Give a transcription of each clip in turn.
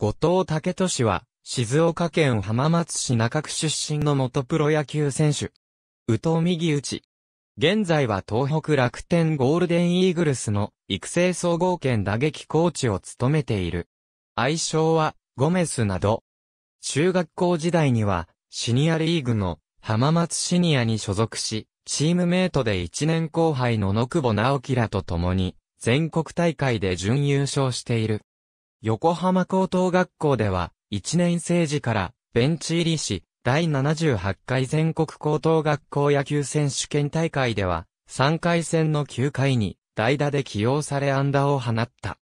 後藤武俊は、静岡県浜松市中区出身の元プロ野球選手。宇藤右打ち。現在は東北楽天ゴールデンイーグルスの育成総合圏打撃コーチを務めている。愛称は、ゴメスなど。中学校時代には、シニアリーグの浜松シニアに所属し、チームメイトで1年後輩の野久保直樹らと共に、全国大会で準優勝している。横浜高等学校では、1年生時からベンチ入りし、第78回全国高等学校野球選手権大会では、3回戦の9回に代打で起用され安打を放った。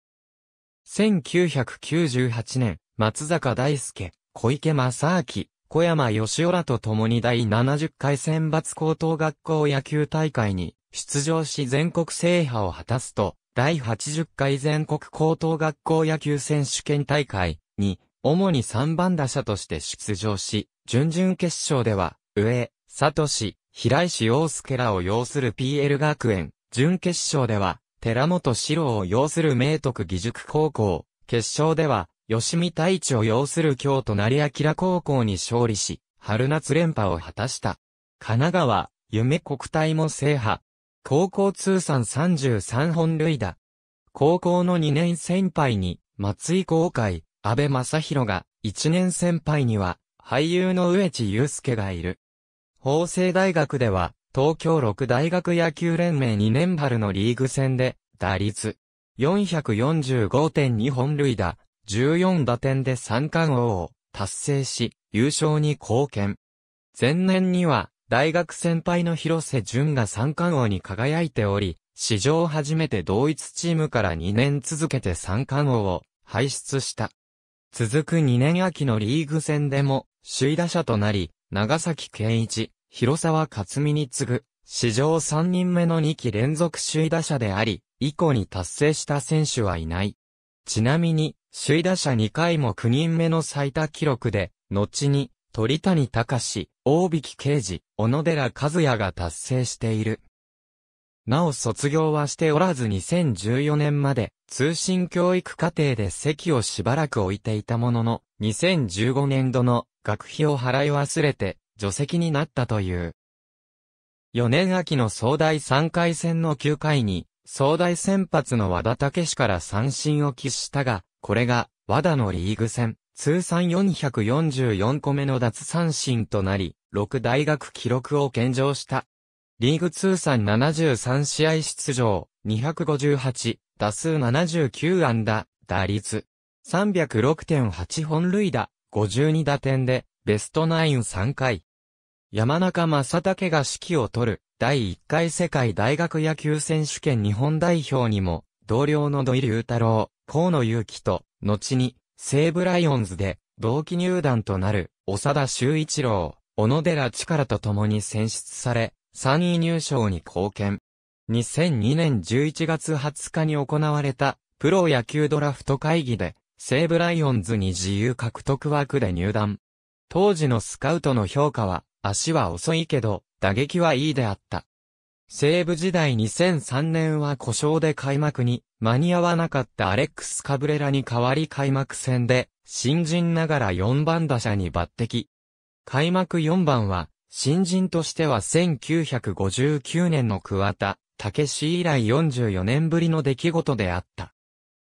1998年、松坂大輔、小池正明、小山義夫らと共に第70回選抜高等学校野球大会に出場し全国制覇を果たすと、第80回全国高等学校野球選手権大会に、主に3番打者として出場し、準々決勝では、上、佐藤平石洋介らを擁する PL 学園、準決勝では、寺本史郎を擁する明徳義塾高校、決勝では、吉見太一を擁する京都成明高校に勝利し、春夏連覇を果たした。神奈川、夢国体も制覇。高校通算33本塁打。高校の2年先輩に、松井公会、安倍正宏が、1年先輩には、俳優の植地祐介がいる。法政大学では、東京六大学野球連盟2年春のリーグ戦で、打率、445.2本塁打、14打点で三冠王を達成し、優勝に貢献。前年には、大学先輩の広瀬淳が三冠王に輝いており、史上初めて同一チームから2年続けて三冠王を輩出した。続く2年秋のリーグ戦でも、首位打者となり、長崎健一、広沢克美に次ぐ、史上3人目の2期連続首位打者であり、以降に達成した選手はいない。ちなみに、首位打者2回も9人目の最多記録で、後に、鳥谷隆、大引刑事、小野寺和也が達成している。なお卒業はしておらず2014年まで通信教育課程で席をしばらく置いていたものの、2015年度の学費を払い忘れて助席になったという。4年秋の総大3回戦の9回に、総大先発の和田武史から三振を喫したが、これが和田のリーグ戦通算444個目の奪三振となり、6大学記録を献上した。リーグ通算73試合出場、258、打数79安打、打率、306.8本塁打、52打点で、ベストナイン3回。山中正武が指揮を取る、第1回世界大学野球選手権日本代表にも、同僚の土井隆太郎、河野祐樹と、後に、西武ライオンズで同期入団となる長田修一郎、小野寺力と共に選出され、3位入賞に貢献。2002年11月20日に行われたプロ野球ドラフト会議で西武ライオンズに自由獲得枠で入団。当時のスカウトの評価は足は遅いけど打撃はいいであった西部時代2003年は故障で開幕に間に合わなかったアレックス・カブレラに代わり開幕戦で新人ながら4番打者に抜擢。開幕4番は新人としては1959年の桑田、武史以来44年ぶりの出来事であった。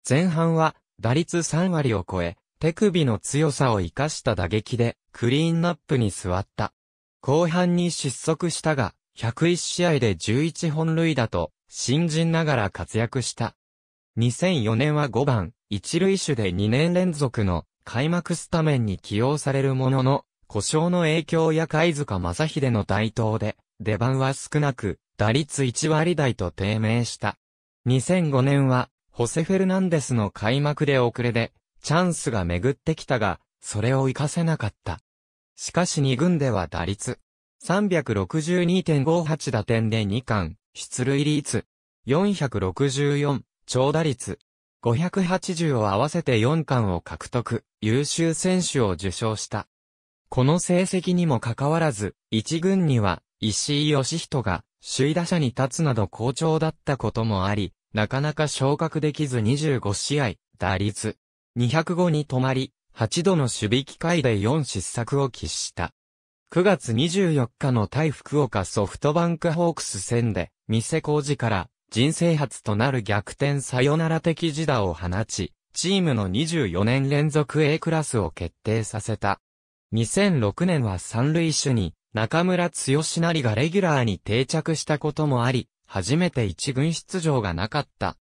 前半は打率3割を超え、手首の強さを活かした打撃でクリーンナップに座った。後半に失速したが、101試合で11本塁打と、新人ながら活躍した。2004年は5番、一塁手で2年連続の開幕スタメンに起用されるものの、故障の影響や貝塚正秀の台頭で、出番は少なく、打率1割台と低迷した。2005年は、ホセ・フェルナンデスの開幕で遅れで、チャンスが巡ってきたが、それを活かせなかった。しかし2軍では打率、362.58打点で2冠、出塁率、464、長打率、580を合わせて4冠を獲得、優秀選手を受賞した。この成績にもかかわらず、一軍には、石井義人が、首位打者に立つなど好調だったこともあり、なかなか昇格できず25試合、打率、205に止まり、8度の守備機会で4失策を喫した。9月24日の対福岡ソフトバンクホークス戦で、店工事から人生初となる逆転サヨナラ的自打を放ち、チームの24年連続 A クラスを決定させた。2006年は三塁手に中村強しなりがレギュラーに定着したこともあり、初めて一軍出場がなかった。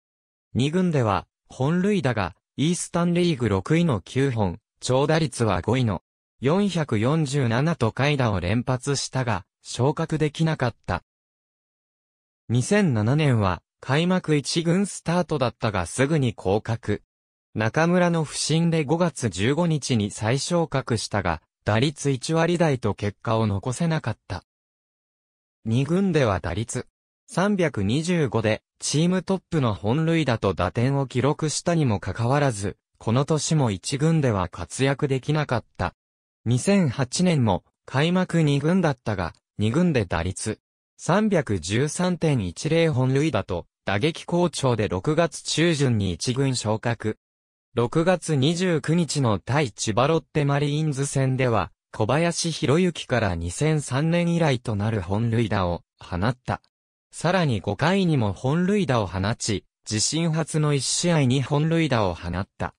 二軍では、本塁打が、イースタンリーグ6位の9本、長打率は5位の447と階打を連発したが、昇格できなかった。2007年は、開幕1軍スタートだったがすぐに降格。中村の不振で5月15日に再昇格したが、打率1割台と結果を残せなかった。2軍では打率325で、チームトップの本塁打と打点を記録したにもかかわらず、この年も1軍では活躍できなかった。2008年も開幕2軍だったが、2軍で打率313.10本塁打と、打撃好調で6月中旬に1軍昇格。6月29日の対千葉ロッテマリーンズ戦では、小林博之から2003年以来となる本塁打を放った。さらに5回にも本塁打を放ち、自身初の1試合に本塁打を放った。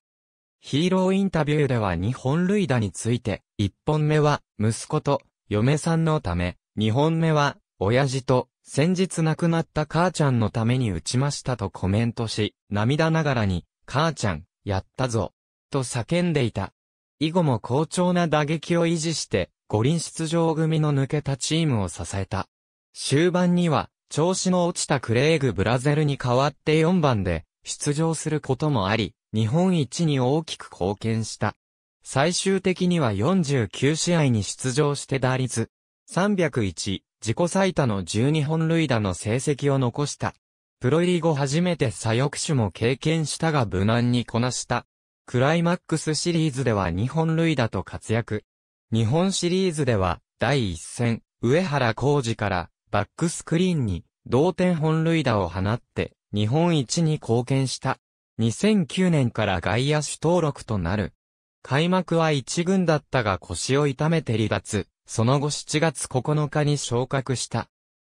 ヒーローインタビューでは2本塁打について、1本目は息子と嫁さんのため、2本目は親父と先日亡くなった母ちゃんのために打ちましたとコメントし、涙ながらに、母ちゃん、やったぞ、と叫んでいた。以後も好調な打撃を維持して、五輪出場組の抜けたチームを支えた。終盤には、調子の落ちたクレイグブラゼルに代わって4番で出場することもあり、日本一に大きく貢献した。最終的には49試合に出場して打率301、自己最多の12本塁打の成績を残した。プロ入り後初めて左翼手も経験したが無難にこなした。クライマックスシリーズでは2本塁打と活躍。日本シリーズでは第1戦、上原浩二からバックスクリーンに同点本塁打を放って日本一に貢献した。2009年から外野手登録となる。開幕は1軍だったが腰を痛めて離脱、その後7月9日に昇格した。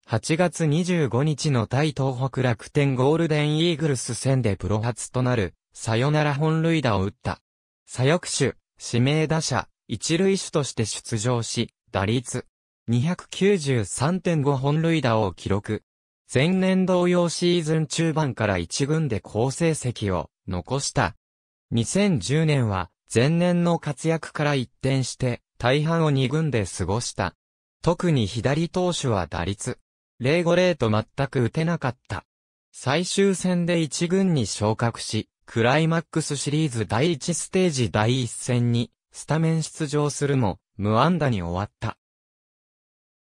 8月25日の対東北楽天ゴールデンイーグルス戦でプロ初となる、サヨナラ本塁打を打った。左翼手、指名打者、一塁手として出場し、打率293.5本塁打を記録。前年同様シーズン中盤から一軍で好成績を残した。2010年は前年の活躍から一転して大半を二軍で過ごした。特に左投手は打率。050と全く打てなかった。最終戦で一軍に昇格し、クライマックスシリーズ第1ステージ第1戦にスタメン出場するも無安打に終わった。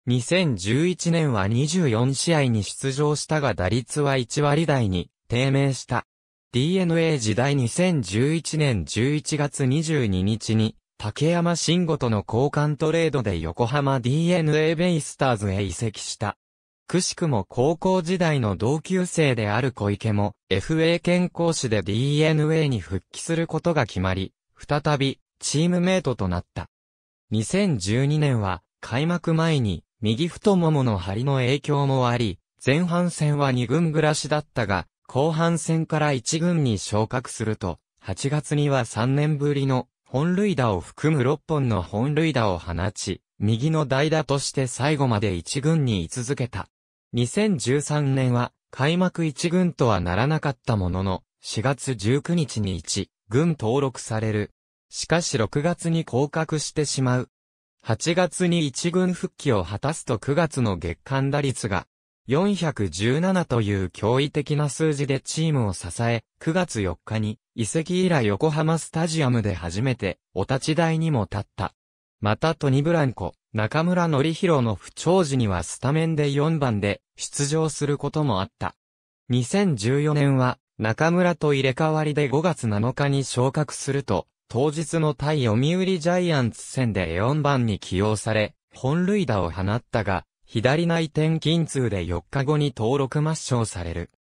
2011年は24試合に出場したが打率は1割台に低迷した。DNA 時代2011年11月22日に竹山慎吾との交換トレードで横浜 DNA ベイスターズへ移籍した。くしくも高校時代の同級生である小池も FA 健康師で DNA に復帰することが決まり、再びチームメイトとなった。2012年は開幕前に右太ももの張りの影響もあり、前半戦は2軍暮らしだったが、後半戦から1軍に昇格すると、8月には3年ぶりの本塁打を含む6本の本塁打を放ち、右の代打として最後まで1軍に居続けた。2013年は開幕1軍とはならなかったものの、4月19日に1軍登録される。しかし6月に降格してしまう8月に一軍復帰を果たすと9月の月間打率が417という驚異的な数字でチームを支え、9月4日に移籍以来横浜スタジアムで初めてお立ち台にも立った。またトニ・ブランコ、中村ひろの不調時にはスタメンで4番で出場することもあった。2014年は中村と入れ替わりで5月7日に昇格すると、当日の対読売ジャイアンツ戦で4番に起用され、本塁打を放ったが、左内転筋痛で4日後に登録抹消される。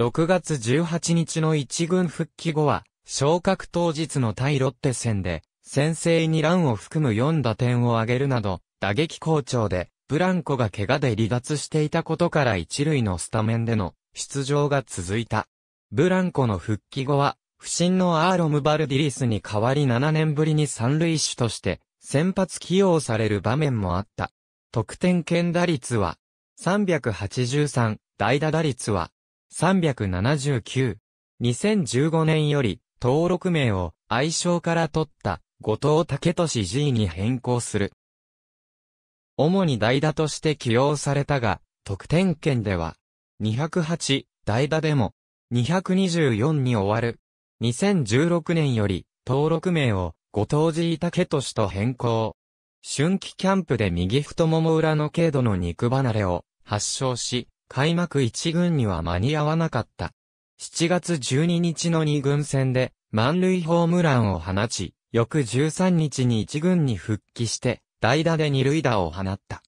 6月18日の一軍復帰後は、昇格当日の対ロッテ戦で、先制にランを含む4打点を挙げるなど、打撃好調で、ブランコが怪我で離脱していたことから一塁のスタメンでの出場が続いた。ブランコの復帰後は、不審のアーロム・バルディリスに代わり7年ぶりに三塁手として先発起用される場面もあった。得点圏打率は383、代打打率は379。2015年より登録名を愛称から取った後藤武俊 G に変更する。主に代打として起用されたが、得点圏では208、代打でも224に終わる2016年より、登録名を、ご当地板家都市と変更。春季キャンプで右太もも裏の軽度の肉離れを発症し、開幕1軍には間に合わなかった。7月12日の2軍戦で満塁ホームランを放ち、翌13日に1軍に復帰して、代打で二塁打を放った。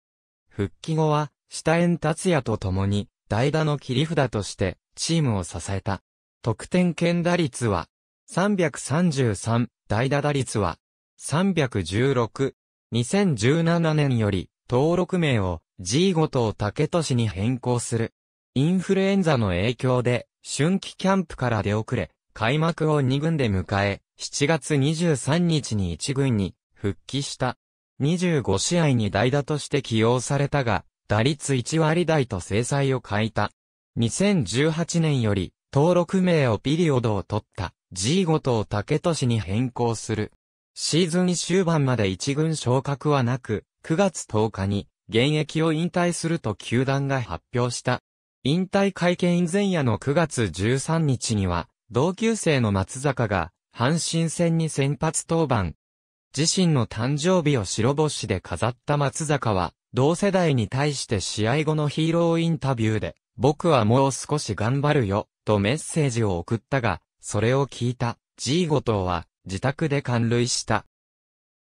復帰後は、下縁達也と共に、代打の切り札として、チームを支えた。得点圏打率は、333、代打打率は、316。2017年より、登録名を G5 と竹俊に変更する。インフルエンザの影響で、春季キャンプから出遅れ、開幕を2軍で迎え、7月23日に1軍に復帰した。25試合に代打として起用されたが、打率1割台と制裁を欠いた。2018年より、登録名をピリオドを取った G5 と竹俊に変更する。シーズン終盤まで一軍昇格はなく、9月10日に現役を引退すると球団が発表した。引退会見前夜の9月13日には、同級生の松坂が、阪神戦に先発登板。自身の誕生日を白星で飾った松坂は、同世代に対して試合後のヒーローインタビューで、僕はもう少し頑張るよ、とメッセージを送ったが、それを聞いた、G 後藤は、自宅で冠塁した。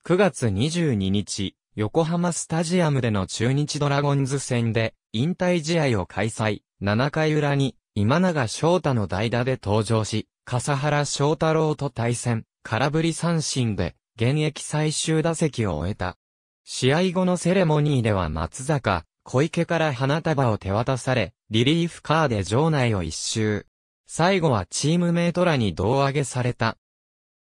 9月22日、横浜スタジアムでの中日ドラゴンズ戦で、引退試合を開催、7回裏に、今永翔太の代打で登場し、笠原翔太郎と対戦、空振り三振で、現役最終打席を終えた。試合後のセレモニーでは松坂、小池から花束を手渡され、リリーフカーで場内を一周。最後はチームメイトらに胴上げされた。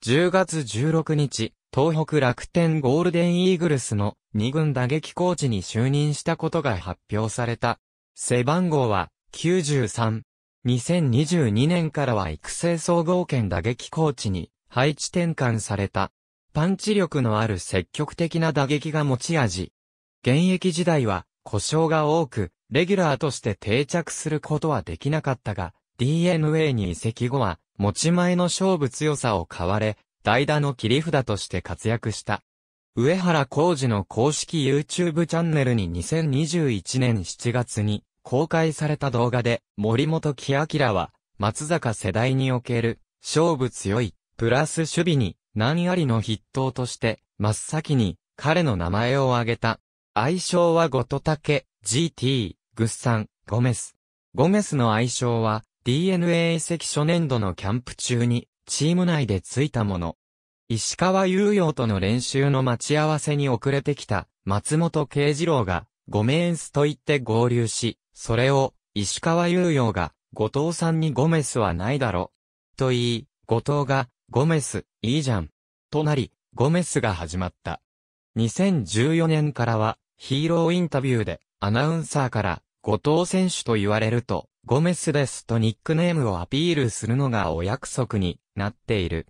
10月16日、東北楽天ゴールデンイーグルスの2軍打撃コーチに就任したことが発表された。背番号は93。2022年からは育成総合圏打撃コーチに配置転換された。パンチ力のある積極的な打撃が持ち味。現役時代は故障が多く、レギュラーとして定着することはできなかったが、DNA に移籍後は、持ち前の勝負強さを買われ、代打の切り札として活躍した。上原浩二の公式 YouTube チャンネルに2021年7月に公開された動画で、森本木明は、松坂世代における、勝負強い、プラス守備に、何ありの筆頭として、真っ先に、彼の名前を挙げた。愛称はゴトタケ、GT、グッサン、ゴメス。ゴメスの愛称は DNA 移籍初年度のキャンプ中にチーム内でついたもの。石川雄洋との練習の待ち合わせに遅れてきた松本慶次郎がゴメエンスと言って合流し、それを石川雄洋が後藤さんにゴメスはないだろ。と言い、後藤がゴメスいいじゃん。となり、ゴメスが始まった。2014年からはヒーローインタビューで、アナウンサーから、後藤選手と言われると、ゴメスですとニックネームをアピールするのがお約束になっている。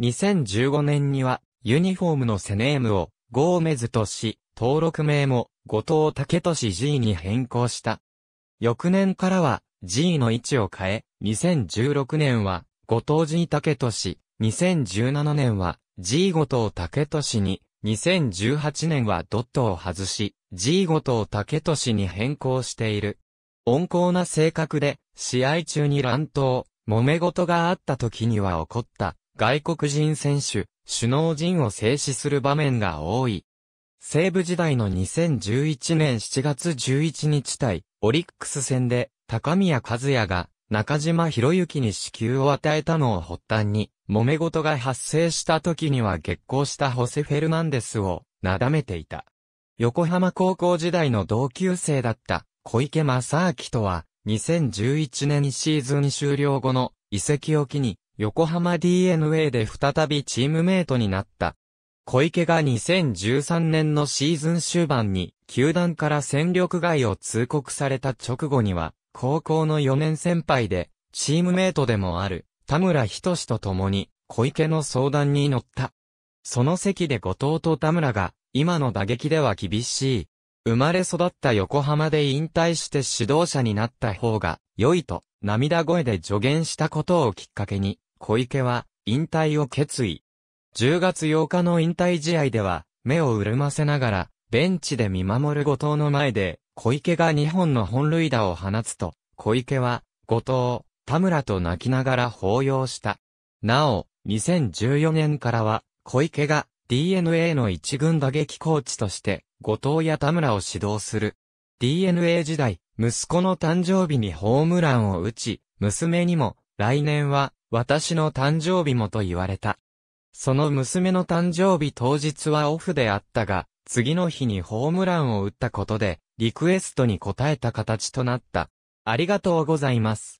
2015年には、ユニフォームのセネームを、ゴーメズとし、登録名も、後藤武俊 G に変更した。翌年からは、G の位置を変え、2016年は、後藤 G 武俊、2017年は、G 後藤武俊に2018年はドットを外し、G と竹武俊に変更している。温厚な性格で、試合中に乱闘、揉め事があった時には起こった、外国人選手、首脳陣を制止する場面が多い。西部時代の2011年7月11日対、オリックス戦で、高宮和也が、中島博之に支給を与えたのを発端に、揉め事が発生した時には激高したホセ・フェルナンデスを、なだめていた。横浜高校時代の同級生だった小池正明とは、2011年シーズン終了後の遺跡を機に、横浜 DNA で再びチームメイトになった。小池が2013年のシーズン終盤に、球団から戦力外を通告された直後には、高校の4年先輩で、チームメイトでもある、田村仁と共に、小池の相談に乗った。その席で後藤と田村が、今の打撃では厳しい。生まれ育った横浜で引退して指導者になった方が良いと涙声で助言したことをきっかけに、小池は引退を決意。10月8日の引退試合では、目を潤ませながら、ベンチで見守る後藤の前で、小池が2本の本塁打を放つと、小池は、後藤、田村と泣きながら抱擁した。なお、2014年からは、小池が DNA の一軍打撃コーチとして、後藤や田村を指導する。DNA 時代、息子の誕生日にホームランを打ち、娘にも、来年は、私の誕生日もと言われた。その娘の誕生日当日はオフであったが、次の日にホームランを打ったことで、リクエストに応えた形となった。ありがとうございます。